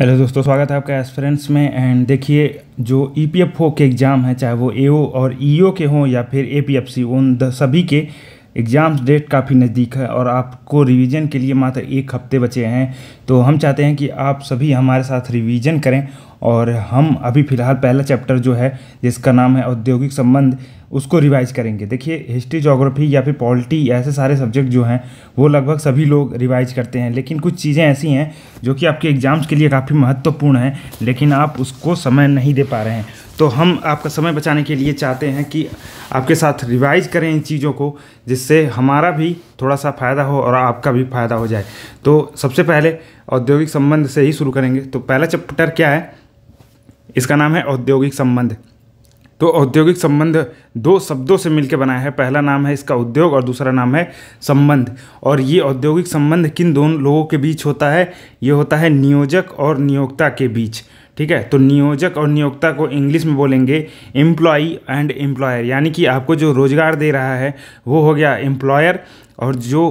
hello दोस्तों स्वागत है आपका एस्पेरेंट्स में एंड देखिए जो ई पी एफ ओ के एग्ज़ाम हैं चाहे वो ए और ई e ओ के हों या फिर ए पी एफ सी उन सभी के एग्ज़ाम डेट काफ़ी नज़दीक है और आपको रिवीजन के लिए मात्र एक हफ्ते बचे हैं तो हम चाहते हैं कि आप सभी हमारे साथ रिवीजन करें और हम अभी फ़िलहाल पहला चैप्टर जो है जिसका नाम है औद्योगिक संबंध उसको रिवाइज करेंगे देखिए हिस्ट्री जोग्राफी या फिर पॉलिटी ऐसे सारे सब्जेक्ट जो हैं वो लगभग सभी लोग रिवाइज करते हैं लेकिन कुछ चीज़ें ऐसी हैं जो कि आपके एग्ज़ाम्स के लिए काफ़ी महत्वपूर्ण हैं लेकिन आप उसको समय नहीं दे पा रहे हैं तो हम आपका समय बचाने के लिए चाहते हैं कि आपके साथ रिवाइज करें इन चीज़ों को जिससे हमारा भी थोड़ा सा फ़ायदा हो और आपका भी फ़ायदा हो जाए तो सबसे पहले औद्योगिक संबंध से ही शुरू करेंगे तो पहला चैप्टर क्या है इसका नाम है औद्योगिक संबंध तो औद्योगिक संबंध दो शब्दों से मिलकर बनाया है पहला नाम है इसका उद्योग और दूसरा नाम है संबंध और ये औद्योगिक संबंध किन दोनों लोगों के बीच होता है ये होता है नियोजक और नियोक्ता के बीच ठीक है तो नियोजक और नियोक्ता को इंग्लिश में बोलेंगे एम्प्लॉय एंड एम्प्लॉयर यानी कि आपको जो रोज़गार दे रहा है वो हो गया एम्प्लॉयर और जो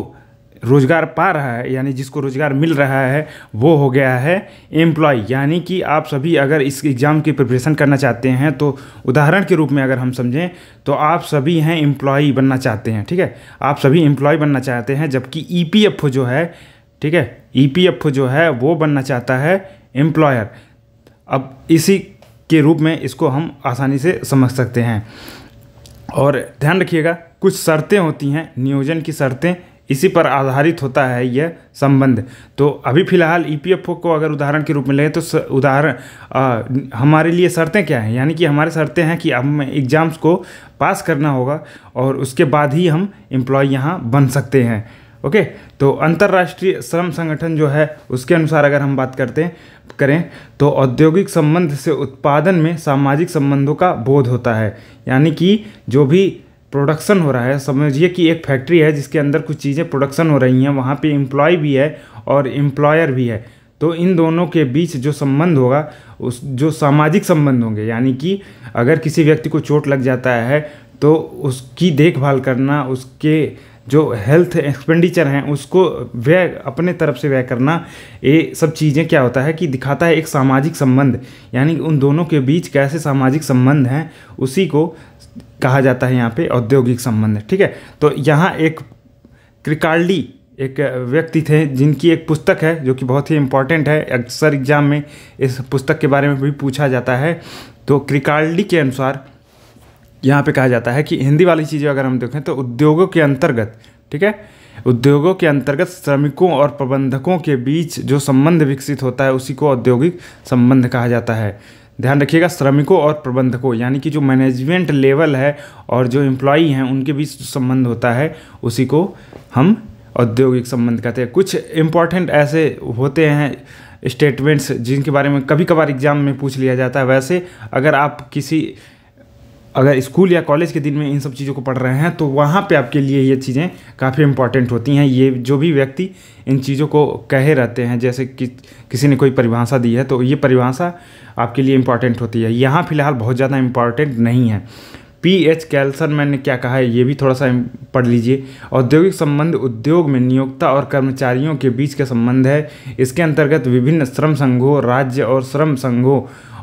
रोज़गार पा रहा है यानी जिसको रोज़गार मिल रहा है वो हो गया है एम्प्लॉय यानी कि आप सभी अगर इस एग्ज़ाम की प्रिपरेशन करना चाहते हैं तो उदाहरण के रूप में अगर हम समझें तो आप सभी हैं एम्प्लॉय बनना चाहते हैं ठीक है आप सभी एम्प्लॉय बनना चाहते हैं जबकि ई e जो है ठीक है ई e जो है वो बनना चाहता है एम्प्लॉयर अब इसी के रूप में इसको हम आसानी से समझ सकते हैं और ध्यान रखिएगा कुछ शर्तें होती हैं नियोजन की शर्तें इसी पर आधारित होता है यह संबंध तो अभी फ़िलहाल ई e को अगर उदाहरण के रूप में लें तो उदाहरण हमारे लिए शर्तें क्या हैं यानी कि हमारे शर्तें हैं कि हम एग्ज़ाम्स को पास करना होगा और उसके बाद ही हम एम्प्लॉय यहाँ बन सकते हैं ओके तो अंतर्राष्ट्रीय श्रम संगठन जो है उसके अनुसार अगर हम बात करते हैं करें तो औद्योगिक संबंध से उत्पादन में सामाजिक संबंधों का बोध होता है यानी कि जो भी प्रोडक्शन हो रहा है समझिए कि एक फैक्ट्री है जिसके अंदर कुछ चीज़ें प्रोडक्शन हो रही हैं वहाँ पे एम्प्लॉय भी है और एम्प्लॉयर भी है तो इन दोनों के बीच जो संबंध होगा उस जो सामाजिक संबंध होंगे यानी कि अगर किसी व्यक्ति को चोट लग जाता है तो उसकी देखभाल करना उसके जो हेल्थ एक्सपेंडिचर हैं उसको व्यय अपने तरफ से व्यय करना ये सब चीज़ें क्या होता है कि दिखाता है एक सामाजिक संबंध यानी उन दोनों के बीच कैसे सामाजिक संबंध हैं उसी को कहा जाता है यहाँ पे औद्योगिक संबंध ठीक है तो यहाँ एक क्रिकाल्डी एक व्यक्ति थे जिनकी एक पुस्तक है जो कि बहुत ही इम्पॉर्टेंट है अक्सर एग्जाम में इस पुस्तक के बारे में भी पूछा जाता है तो क्रिकाल्डी के अनुसार यहाँ पे कहा जाता है कि हिंदी वाली चीज़ें अगर हम देखें तो उद्योगों के अंतर्गत ठीक है उद्योगों के अंतर्गत श्रमिकों और प्रबंधकों के बीच जो संबंध विकसित होता है उसी को औद्योगिक संबंध कहा जाता है ध्यान रखिएगा श्रमिकों और प्रबंधकों यानी कि जो मैनेजमेंट लेवल है और जो एम्प्लॉई हैं उनके बीच संबंध होता है उसी को हम औद्योगिक संबंध कहते हैं कुछ इम्पॉर्टेंट ऐसे होते हैं स्टेटमेंट्स जिनके बारे में कभी कभार एग्ज़ाम में पूछ लिया जाता है वैसे अगर आप किसी अगर स्कूल या कॉलेज के दिन में इन सब चीज़ों को पढ़ रहे हैं तो वहाँ पे आपके लिए ये चीज़ें काफ़ी इंपॉर्टेंट होती हैं ये जो भी व्यक्ति इन चीज़ों को कहे रहते हैं जैसे कि किसी ने कोई परिभाषा दी है तो ये परिभाषा आपके लिए इंपॉर्टेंट होती है यहाँ फ़िलहाल बहुत ज़्यादा इंपॉर्टेंट नहीं है पी एच कैल्सन मैन ने क्या कहा है ये भी थोड़ा सा पढ़ लीजिए औद्योगिक संबंध उद्योग में नियोक्ता और कर्मचारियों के बीच का संबंध है इसके अंतर्गत विभिन्न श्रम संघों राज्य और श्रम संघों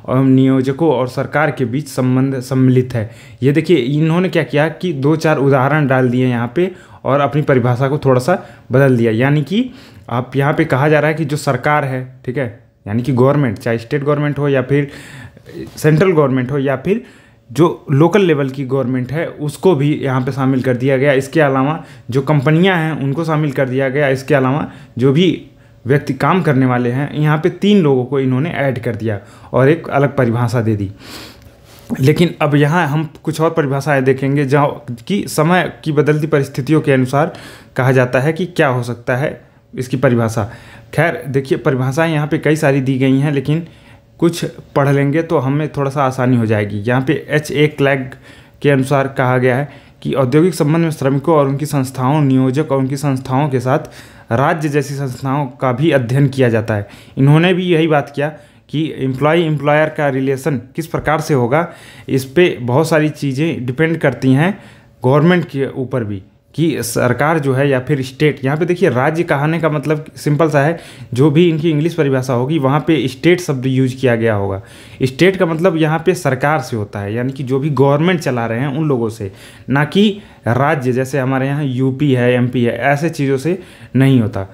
और नियोजकों और सरकार के बीच संबंध सम्मिलित है ये देखिए इन्होंने क्या किया कि दो चार उदाहरण डाल दिए यहाँ पे और अपनी परिभाषा को थोड़ा सा बदल दिया यानी कि आप यहाँ पे कहा जा रहा है कि जो सरकार है ठीक है यानी कि गवर्नमेंट चाहे स्टेट गवर्नमेंट हो या फिर सेंट्रल गवर्नमेंट हो या फिर जो लोकल लेवल की गवर्नमेंट है उसको भी यहाँ पे शामिल कर दिया गया इसके अलावा जो कंपनियाँ हैं उनको शामिल कर दिया गया इसके अलावा जो भी व्यक्ति काम करने वाले हैं यहाँ पे तीन लोगों को इन्होंने ऐड कर दिया और एक अलग परिभाषा दे दी लेकिन अब यहाँ हम कुछ और परिभाषाएं देखेंगे जहाँ कि समय की बदलती परिस्थितियों के अनुसार कहा जाता है कि क्या हो सकता है इसकी परिभाषा खैर देखिए परिभाषाएं यहाँ पे कई सारी दी गई हैं लेकिन कुछ पढ़ लेंगे तो हमें थोड़ा सा आसानी हो जाएगी यहाँ पे एच ए क्लैग के अनुसार कहा गया है कि औद्योगिक संबंध में श्रमिकों और उनकी संस्थाओं नियोजक और उनकी संस्थाओं के साथ राज्य जैसी संस्थाओं का भी अध्ययन किया जाता है इन्होंने भी यही बात किया कि एम्प्लॉय एम्प्लॉयर का रिलेशन किस प्रकार से होगा इस पर बहुत सारी चीज़ें डिपेंड करती हैं गवर्नमेंट के ऊपर भी कि सरकार जो है या फिर स्टेट यहाँ पे देखिए राज्य कहने का मतलब सिंपल सा है जो भी इनकी इंग्लिश परिभाषा होगी वहाँ पे स्टेट शब्द यूज किया गया होगा स्टेट का मतलब यहाँ पे सरकार से होता है यानी कि जो भी गवर्नमेंट चला रहे हैं उन लोगों से ना कि राज्य जैसे हमारे यहाँ यूपी है एमपी है ऐसे चीज़ों से नहीं होता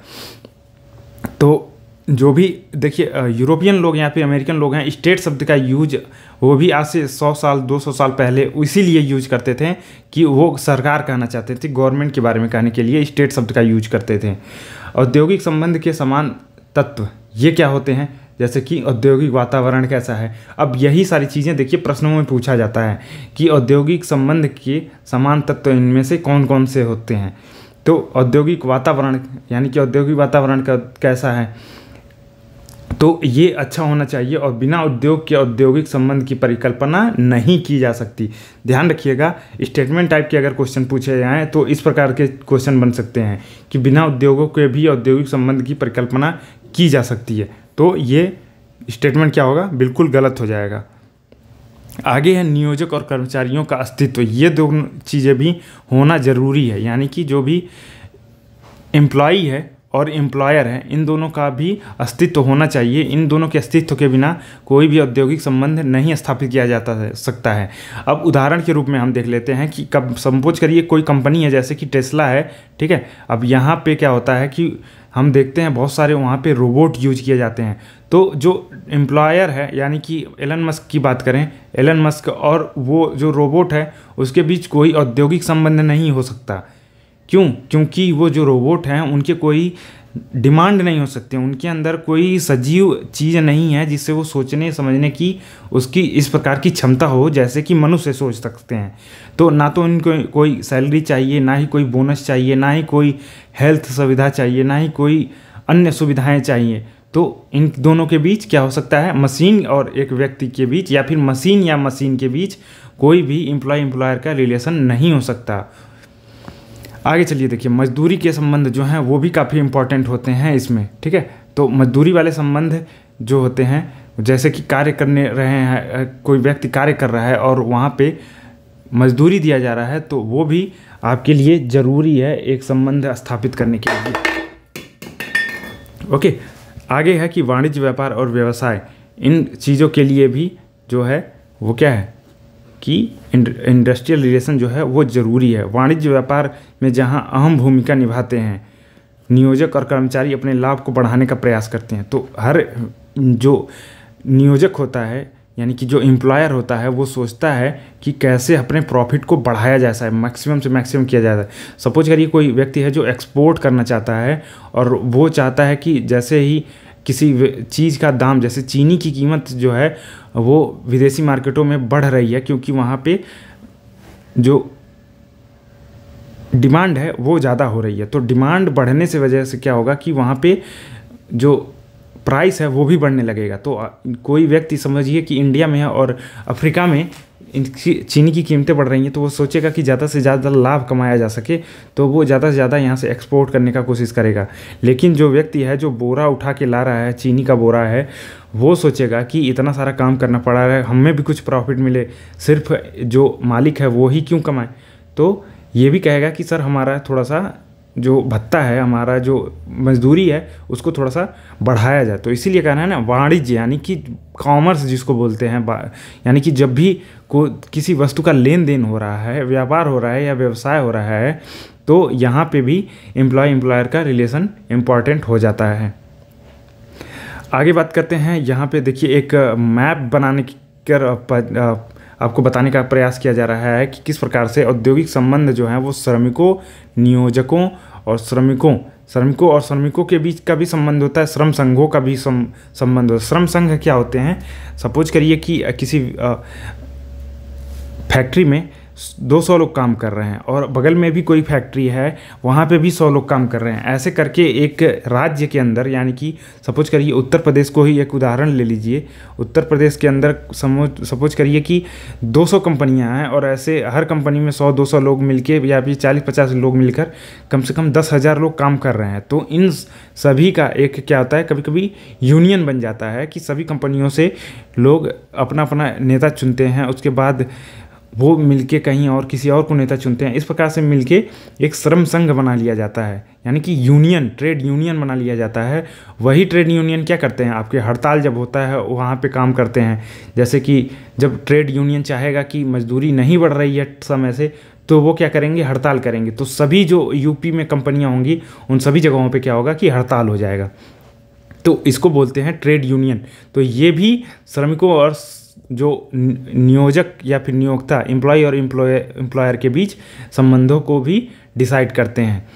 तो जो भी देखिए यूरोपियन लोग या फिर अमेरिकन लोग हैं स्टेट शब्द का यूज वो भी आज से 100 साल 200 साल पहले इसीलिए यूज करते थे कि वो सरकार कहना चाहते थे गवर्नमेंट के बारे में कहने के लिए स्टेट शब्द का यूज करते थे औद्योगिक संबंध के समान तत्व ये क्या होते हैं जैसे कि औद्योगिक वातावरण कैसा है अब यही सारी चीज़ें देखिए प्रश्नों में पूछा जाता है कि औद्योगिक संबंध के समान तत्व इनमें से कौन कौन से होते हैं तो औद्योगिक वातावरण यानी कि औद्योगिक वातावरण का कैसा है तो ये अच्छा होना चाहिए और बिना उद्योग के औद्योगिक संबंध की परिकल्पना नहीं की जा सकती ध्यान रखिएगा स्टेटमेंट टाइप के अगर क्वेश्चन पूछे जाएँ तो इस प्रकार के क्वेश्चन बन सकते हैं कि बिना उद्योगों के भी औद्योगिक संबंध की परिकल्पना की जा सकती है तो ये स्टेटमेंट क्या होगा बिल्कुल गलत हो जाएगा आगे है नियोजक और कर्मचारियों का अस्तित्व ये दो चीज़ें भी होना ज़रूरी है यानी कि जो भी एम्प्लॉ है और एम्प्लॉयर हैं इन दोनों का भी अस्तित्व होना चाहिए इन दोनों के अस्तित्व के बिना कोई भी औद्योगिक संबंध नहीं स्थापित किया जाता है सकता है अब उदाहरण के रूप में हम देख लेते हैं कि कब सपोज करिए कोई कंपनी है जैसे कि टेस्ला है ठीक है अब यहाँ पे क्या होता है कि हम देखते हैं बहुत सारे वहाँ पे रोबोट यूज किए जाते हैं तो जो एम्प्लॉयर है यानी कि एलन मस्क की बात करें एलन मस्क और वो जो रोबोट है उसके बीच कोई औद्योगिक संबंध नहीं हो सकता क्यों क्योंकि वो जो रोबोट हैं उनके कोई डिमांड नहीं हो सकते उनके अंदर कोई सजीव चीज़ नहीं है जिससे वो सोचने समझने की उसकी इस प्रकार की क्षमता हो जैसे कि मनुष्य सोच सकते हैं तो ना तो उनको कोई सैलरी चाहिए ना ही कोई बोनस चाहिए ना ही कोई हेल्थ सुविधा चाहिए ना ही कोई अन्य सुविधाएं चाहिए तो इन दोनों के बीच क्या हो सकता है मशीन और एक व्यक्ति के बीच या फिर मशीन या मशीन के बीच कोई भी एम्प्लॉय एम्प्लॉयर का रिलेशन नहीं हो सकता आगे चलिए देखिए मजदूरी के संबंध जो हैं वो भी काफ़ी इम्पॉर्टेंट होते हैं इसमें ठीक है तो मजदूरी वाले संबंध जो होते हैं जैसे कि कार्य करने रहे हैं कोई व्यक्ति कार्य कर रहा है और वहाँ पे मजदूरी दिया जा रहा है तो वो भी आपके लिए ज़रूरी है एक संबंध स्थापित करने के लिए ओके आगे है कि वाणिज्य व्यापार और व्यवसाय इन चीज़ों के लिए भी जो है वो क्या है कि इंडस्ट्रियल रिलेशन जो है वो ज़रूरी है वाणिज्य व्यापार में जहाँ अहम भूमिका निभाते हैं नियोजक और कर्मचारी अपने लाभ को बढ़ाने का प्रयास करते हैं तो हर जो नियोजक होता है यानी कि जो एम्प्लॉयर होता है वो सोचता है कि कैसे अपने प्रॉफिट को बढ़ाया जा सकता है मैक्सिमम से मैक्सिमम किया जाता है सपोज करिए कोई व्यक्ति है जो एक्सपोर्ट करना चाहता है और वो चाहता है कि जैसे ही किसी चीज़ का दाम जैसे चीनी की कीमत जो है वो विदेशी मार्केटों में बढ़ रही है क्योंकि वहाँ पे जो डिमांड है वो ज़्यादा हो रही है तो डिमांड बढ़ने से वजह से क्या होगा कि वहाँ पे जो प्राइस है वो भी बढ़ने लगेगा तो कोई व्यक्ति समझिए कि इंडिया में है और अफ्रीका में इनकी चीनी की कीमतें बढ़ रही हैं तो वो सोचेगा कि ज़्यादा से ज़्यादा लाभ कमाया जा सके तो वो ज़्यादा से ज़्यादा यहाँ से एक्सपोर्ट करने का कोशिश करेगा लेकिन जो व्यक्ति है जो बोरा उठा के ला रहा है चीनी का बोरा है वो सोचेगा कि इतना सारा काम करना पड़ा है हमें भी कुछ प्रॉफिट मिले सिर्फ जो मालिक है वो ही क्यों कमाए तो ये भी कहेगा कि सर हमारा थोड़ा सा जो भत्ता है हमारा जो मजदूरी है उसको थोड़ा सा बढ़ाया जाए तो इसीलिए कहना है ना वाणिज्य यानी कि कॉमर्स जिसको बोलते हैं यानी कि जब भी को किसी वस्तु का लेन देन हो रहा है व्यापार हो रहा है या व्यवसाय हो रहा है तो यहाँ पे भी एम्प्लॉय एम्प्लॉयर का रिलेशन इम्पॉर्टेंट हो जाता है आगे बात करते हैं यहाँ पे देखिए एक मैप बनाने कर आपको बताने का प्रयास किया जा रहा है कि किस प्रकार से औद्योगिक संबंध जो हैं वो श्रमिकों नियोजकों और श्रमिकों श्रमिकों और श्रमिकों के बीच का भी संबंध होता है श्रम संघों का भी संबंध होता है श्रम संघ क्या होते हैं सपोज करिए कि किसी फैक्ट्री में 200 लोग काम कर रहे हैं और बगल में भी कोई फैक्ट्री है वहाँ पे भी 100 लोग काम कर रहे हैं ऐसे करके एक राज्य के अंदर यानी कि सपोज करिए उत्तर प्रदेश को ही एक उदाहरण ले लीजिए उत्तर प्रदेश के अंदर सपोज करिए कि 200 कंपनियाँ हैं और ऐसे हर कंपनी में 100-200 लोग मिलके या फिर चालीस पचास लोग मिलकर कम से कम दस हज़ार लोग काम कर रहे हैं तो इन सभी का एक क्या होता है कभी कभी यूनियन बन जाता है कि सभी कंपनियों से लोग अपना अपना नेता चुनते हैं उसके बाद वो मिलके कहीं और किसी और को नेता चुनते हैं इस प्रकार से मिलके एक श्रम संघ बना लिया जाता है यानी कि यूनियन ट्रेड यूनियन बना लिया जाता है वही ट्रेड यूनियन क्या करते हैं आपके हड़ताल जब होता है वहाँ पे काम करते हैं जैसे कि जब ट्रेड यूनियन चाहेगा कि मजदूरी नहीं बढ़ रही है समय से तो वो क्या करेंगे हड़ताल करेंगे तो सभी जो यूपी में कंपनियाँ होंगी उन सभी जगहों पर क्या होगा कि हड़ताल हो जाएगा तो इसको बोलते हैं ट्रेड यूनियन तो ये भी श्रमिकों और जो नियोजक या फिर नियोक्ता एम्प्लॉय और एम्प्लॉय एम्प्लॉयर के बीच संबंधों को भी डिसाइड करते हैं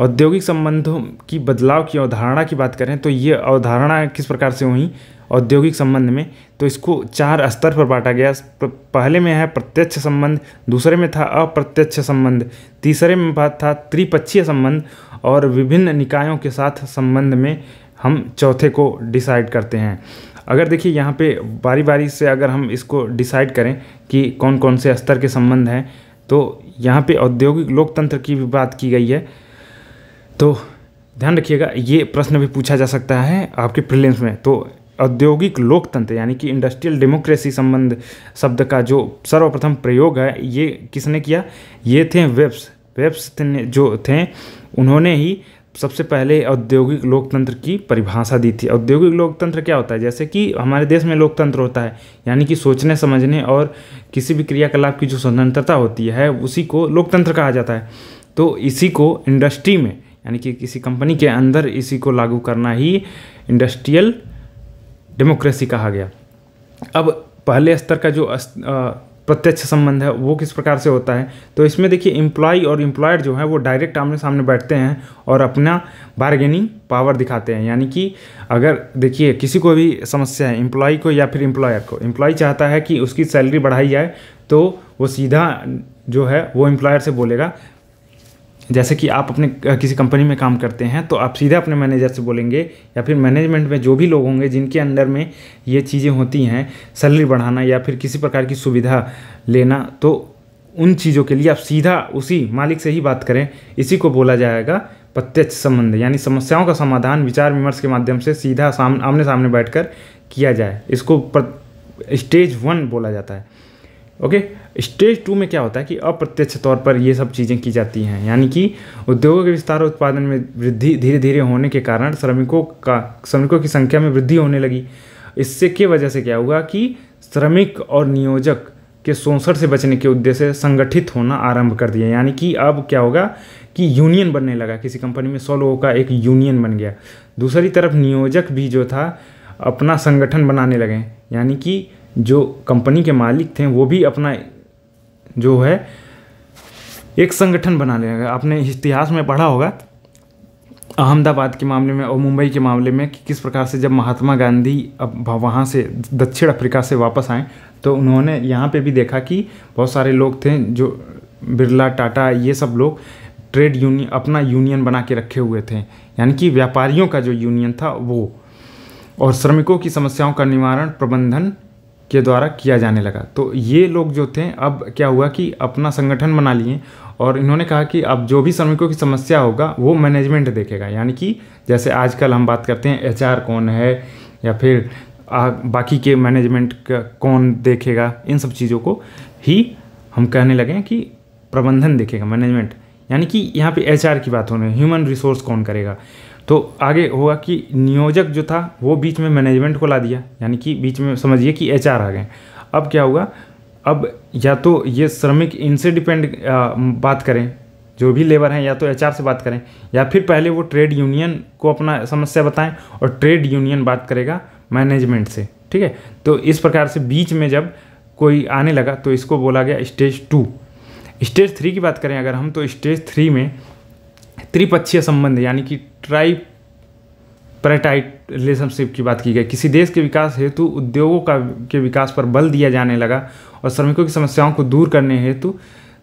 औद्योगिक संबंधों की बदलाव की अवधारणा की बात करें तो ये अवधारणा किस प्रकार से हुई औद्योगिक संबंध में तो इसको चार स्तर पर बांटा गया पहले में है प्रत्यक्ष संबंध दूसरे में था अप्रत्यक्ष संबंध तीसरे में बात था त्रिपक्षीय संबंध और विभिन्न निकायों के साथ संबंध में हम चौथे को डिसाइड करते हैं अगर देखिए यहाँ पे बारी बारी से अगर हम इसको डिसाइड करें कि कौन कौन से स्तर के संबंध हैं तो यहाँ पे औद्योगिक लोकतंत्र की भी बात की गई है तो ध्यान रखिएगा ये प्रश्न भी पूछा जा सकता है आपके प्रिलियंस में तो औद्योगिक लोकतंत्र यानी कि इंडस्ट्रियल डेमोक्रेसी संबंध शब्द का जो सर्वप्रथम प्रयोग है ये किसने किया ये थे वेब्स वेब्स जो थे उन्होंने ही सबसे पहले औद्योगिक लोकतंत्र की परिभाषा दी थी औद्योगिक लोकतंत्र क्या होता है जैसे कि हमारे देश में लोकतंत्र होता है यानी कि सोचने समझने और किसी भी क्रियाकलाप की जो स्वतंत्रता होती है उसी को लोकतंत्र कहा जाता है तो इसी को इंडस्ट्री में यानी कि किसी कंपनी के अंदर इसी को लागू करना ही इंडस्ट्रियल डेमोक्रेसी कहा गया अब पहले स्तर का जो प्रत्यक्ष संबंध है वो किस प्रकार से होता है तो इसमें देखिए इम्प्लॉई और एम्प्लॉयर जो है वो डायरेक्ट आमने सामने बैठते हैं और अपना बार्गेनिंग पावर दिखाते हैं यानी कि अगर देखिए किसी को भी समस्या है एम्प्लॉय को या फिर एम्प्लॉयर को एम्प्लॉय चाहता है कि उसकी सैलरी बढ़ाई जाए तो वो सीधा जो है वो एम्प्लॉयर से बोलेगा जैसे कि आप अपने किसी कंपनी में काम करते हैं तो आप सीधा अपने मैनेजर से बोलेंगे या फिर मैनेजमेंट में जो भी लोग होंगे जिनके अंडर में ये चीज़ें होती हैं सैलरी बढ़ाना या फिर किसी प्रकार की सुविधा लेना तो उन चीज़ों के लिए आप सीधा उसी मालिक से ही बात करें इसी को बोला जाएगा प्रत्यक्ष संबंध यानी समस्याओं का समाधान विचार विमर्श के माध्यम से सीधा सामने आमने सामने बैठकर किया जाए इसको स्टेज वन बोला जाता है ओके स्टेज टू में क्या होता है कि अप्रत्यक्ष तौर पर ये सब चीज़ें की जाती हैं यानी कि उद्योगों के विस्तार और उत्पादन में वृद्धि धीरे धीरे होने के कारण श्रमिकों का श्रमिकों की संख्या में वृद्धि होने लगी इससे के वजह से क्या हुआ कि श्रमिक और नियोजक के शोषण से बचने के उद्देश्य संगठित होना आरंभ कर दिया यानी कि अब क्या होगा कि यूनियन बनने लगा किसी कंपनी में सौ लोगों का एक यूनियन बन गया दूसरी तरफ नियोजक भी जो था अपना संगठन बनाने लगे यानी कि जो कंपनी के मालिक थे वो भी अपना जो है एक संगठन बना लेगा आपने इतिहास में पढ़ा होगा अहमदाबाद के मामले में और मुंबई के मामले में कि किस प्रकार से जब महात्मा गांधी अब वहाँ से दक्षिण अफ्रीका से वापस आए तो उन्होंने यहाँ पे भी देखा कि बहुत सारे लोग थे जो बिरला टाटा ये सब लोग ट्रेड यूनियन अपना यूनियन बना के रखे हुए थे यानी कि व्यापारियों का जो यूनियन था वो और श्रमिकों की समस्याओं का निवारण प्रबंधन के द्वारा किया जाने लगा तो ये लोग जो थे अब क्या हुआ कि अपना संगठन बना लिए और इन्होंने कहा कि अब जो भी श्रमिकों की समस्या होगा वो मैनेजमेंट देखेगा यानी कि जैसे आजकल हम बात करते हैं एच कौन है या फिर आ, बाकी के मैनेजमेंट का कौन देखेगा इन सब चीज़ों को ही हम कहने लगे कि प्रबंधन देखेगा मैनेजमेंट यानी कि यहाँ पे एचआर की बात हो रही है ह्यूमन रिसोर्स कौन करेगा तो आगे हुआ कि नियोजक जो था वो बीच में मैनेजमेंट को ला दिया यानी कि बीच में समझिए कि एच आ गए अब क्या हुआ अब या तो ये श्रमिक इनसे डिपेंड बात करें जो भी लेबर हैं या तो एच से बात करें या फिर पहले वो ट्रेड यूनियन को अपना समस्या बताएं और ट्रेड यूनियन बात करेगा मैनेजमेंट से ठीक है तो इस प्रकार से बीच में जब कोई आने लगा तो इसको बोला गया स्टेज टू स्टेज थ्री की बात करें अगर हम तो स्टेज थ्री में त्रिपक्षीय संबंध यानी कि ट्राई पैराटाइट रिलेशनशिप की बात की गई किसी देश के विकास हेतु उद्योगों का के विकास पर बल दिया जाने लगा और श्रमिकों की समस्याओं को दूर करने हेतु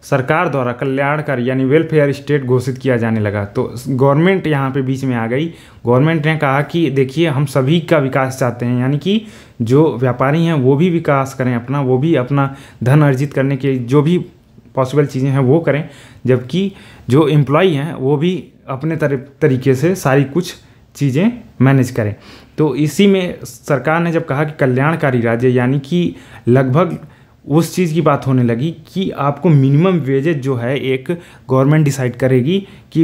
सरकार द्वारा कल्याणकारी यानी वेलफेयर स्टेट घोषित किया जाने लगा तो गवर्नमेंट यहाँ पे बीच में आ गई गवर्नमेंट ने कहा कि देखिए हम सभी का विकास चाहते हैं यानी कि जो व्यापारी हैं वो भी विकास करें अपना वो भी अपना धन अर्जित करने के जो भी पॉसिबल चीज़ें हैं वो करें जबकि जो एम्प्लॉई हैं वो भी अपने तर तरीके से सारी कुछ चीज़ें मैनेज करें तो इसी में सरकार ने जब कहा कि कल्याणकारी राज्य यानी कि लगभग उस चीज़ की बात होने लगी कि आपको मिनिमम वेजेज जो है एक गवर्नमेंट डिसाइड करेगी कि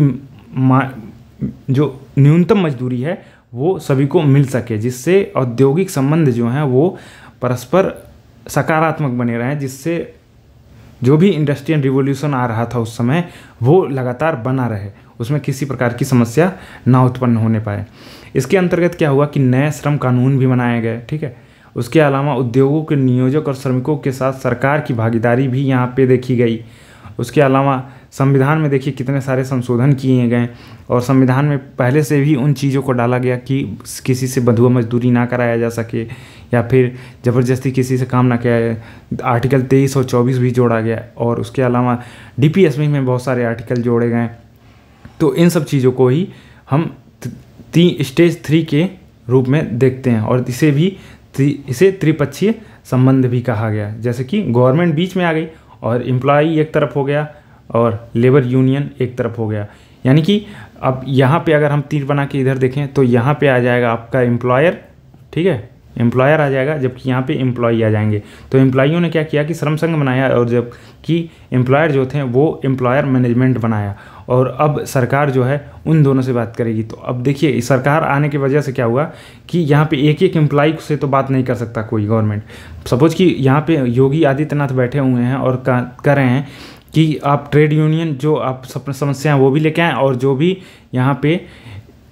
जो न्यूनतम मजदूरी है वो सभी को मिल सके जिससे औद्योगिक संबंध जो हैं वो परस्पर सकारात्मक बने रहें जिससे जो भी इंडस्ट्रियल रिवोल्यूशन आ रहा था उस समय वो लगातार बना रहे उसमें किसी प्रकार की समस्या ना उत्पन्न होने पाए इसके अंतर्गत क्या हुआ कि नए श्रम कानून भी बनाए गए ठीक है उसके अलावा उद्योगों के नियोजक और श्रमिकों के साथ सरकार की भागीदारी भी यहाँ पे देखी गई उसके अलावा संविधान में देखिए कितने सारे संशोधन किए गए और संविधान में पहले से भी उन चीज़ों को डाला गया कि किसी से बंधुआ मजदूरी ना कराया जा सके या फिर ज़बरदस्ती किसी से काम ना किया जाए आर्टिकल तेईस और चौबीस भी जोड़ा गया और उसके अलावा डी में बहुत सारे आर्टिकल जोड़े गए तो इन सब चीज़ों को ही हम ती स्टेज थ्री के रूप में देखते हैं और इसे भी इसे त्रिपक्षीय संबंध भी कहा गया जैसे कि गवर्नमेंट बीच में आ गई और एम्प्लॉ एक तरफ हो गया और लेबर यूनियन एक तरफ हो गया यानी कि अब यहाँ पे अगर हम तीर बना के इधर देखें तो यहाँ पे आ जाएगा आपका एम्प्लॉयर ठीक है एम्प्लॉयर आ जाएगा जबकि यहाँ पे एम्प्लॉई आ जाएंगे तो एम्प्लॉयों ने क्या किया कि श्रम संघ बनाया और जबकि एम्प्लॉयर जो थे वो एम्प्लॉयर मैनेजमेंट बनाया और अब सरकार जो है उन दोनों से बात करेगी तो अब देखिए सरकार आने की वजह से क्या हुआ कि यहाँ पे एक एक एम्प्लॉय से तो बात नहीं कर सकता कोई गवर्नमेंट सपोज़ कि यहाँ पे योगी आदित्यनाथ बैठे हुए हैं और कर रहे हैं कि आप ट्रेड यूनियन जो आप समस्या हैं वो भी लेके आएँ और जो भी यहाँ पे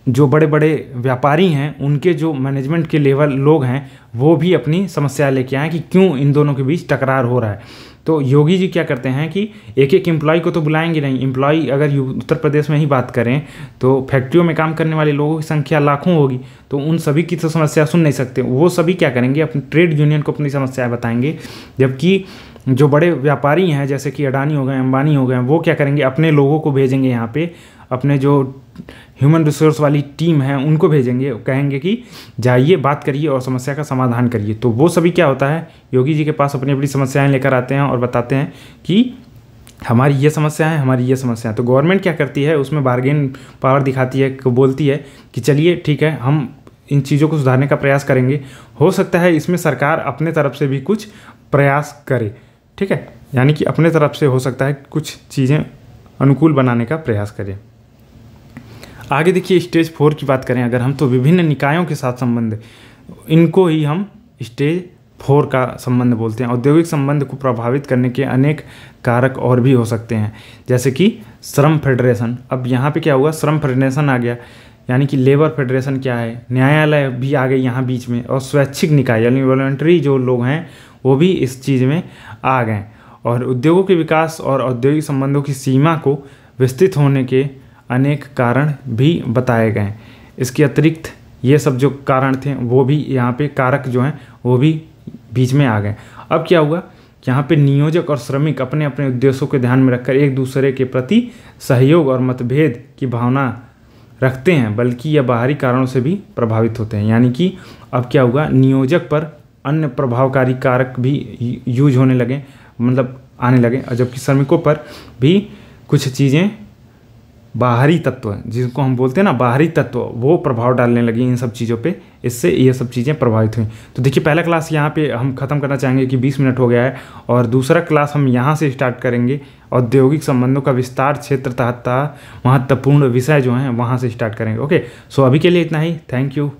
जो बड़े बड़े व्यापारी हैं उनके जो मैनेजमेंट के लेवल लोग हैं वो भी अपनी समस्या लेके आएँ कि क्यों इन दोनों के बीच टकरार हो रहा है तो योगी जी क्या करते हैं कि एक एक एम्प्लॉय को तो बुलाएंगे नहीं एम्प्लॉय अगर उत्तर प्रदेश में ही बात करें तो फैक्ट्रियों में काम करने वाले लोगों की संख्या लाखों होगी तो उन सभी की तो समस्या सुन नहीं सकते वो सभी क्या करेंगे अपने ट्रेड यूनियन को अपनी समस्याएँ बताएंगे जबकि जो बड़े व्यापारी हैं जैसे कि अडानी हो गए अंबानी हो गए वो क्या करेंगे अपने लोगों को भेजेंगे यहाँ पे अपने जो ह्यूमन रिसोर्स वाली टीम है उनको भेजेंगे कहेंगे कि जाइए बात करिए और समस्या का समाधान करिए तो वो सभी क्या होता है योगी जी के पास अपनी अपनी समस्याएं लेकर आते हैं और बताते हैं कि हमारी ये समस्या है हमारी ये समस्या है तो गवर्नमेंट क्या करती है उसमें बार्गेन पावर दिखाती है बोलती है कि चलिए ठीक है हम इन चीज़ों को सुधारने का प्रयास करेंगे हो सकता है इसमें सरकार अपने तरफ से भी कुछ प्रयास करे ठीक है यानी कि अपने तरफ से हो सकता है कुछ चीज़ें अनुकूल बनाने का प्रयास करें आगे देखिए स्टेज फोर की बात करें अगर हम तो विभिन्न निकायों के साथ संबंध इनको ही हम स्टेज फोर का संबंध बोलते हैं औद्योगिक संबंध को प्रभावित करने के अनेक कारक और भी हो सकते हैं जैसे कि श्रम फेडरेशन अब यहाँ पे क्या हुआ श्रम फेडरेशन आ गया यानी कि लेबर फेडरेशन क्या है न्यायालय भी आ गए यहाँ बीच में और स्वैच्छिक निकाय यानी वॉलेंट्री जो लोग हैं वो भी इस चीज़ में आ गए और उद्योगों के विकास और औद्योगिक संबंधों की सीमा को विस्तृत होने के अनेक कारण भी बताए गए इसके अतिरिक्त ये सब जो कारण थे वो भी यहाँ पे कारक जो हैं वो भी बीच में आ गए अब क्या हुआ यहाँ पे नियोजक और श्रमिक अपने अपने उद्देश्यों को ध्यान में रखकर एक दूसरे के प्रति सहयोग और मतभेद की भावना रखते हैं बल्कि यह बाहरी कारणों से भी प्रभावित होते हैं यानी कि अब क्या हुआ नियोजक पर अन्य प्रभावकारी कारक भी यूज होने लगे मतलब आने लगे और जबकि श्रमिकों पर भी कुछ चीज़ें बाहरी तत्व जिसको हम बोलते हैं ना बाहरी तत्व वो प्रभाव डालने लगी इन सब चीज़ों पे इससे ये सब चीज़ें प्रभावित हुई तो देखिए पहला क्लास यहाँ पे हम ख़त्म करना चाहेंगे कि 20 मिनट हो गया है और दूसरा क्लास हम यहाँ से स्टार्ट करेंगे औद्योगिक संबंधों का विस्तार क्षेत्र तहत महत्वपूर्ण विषय जो हैं वहाँ से स्टार्ट करेंगे ओके सो अभी के लिए इतना ही थैंक यू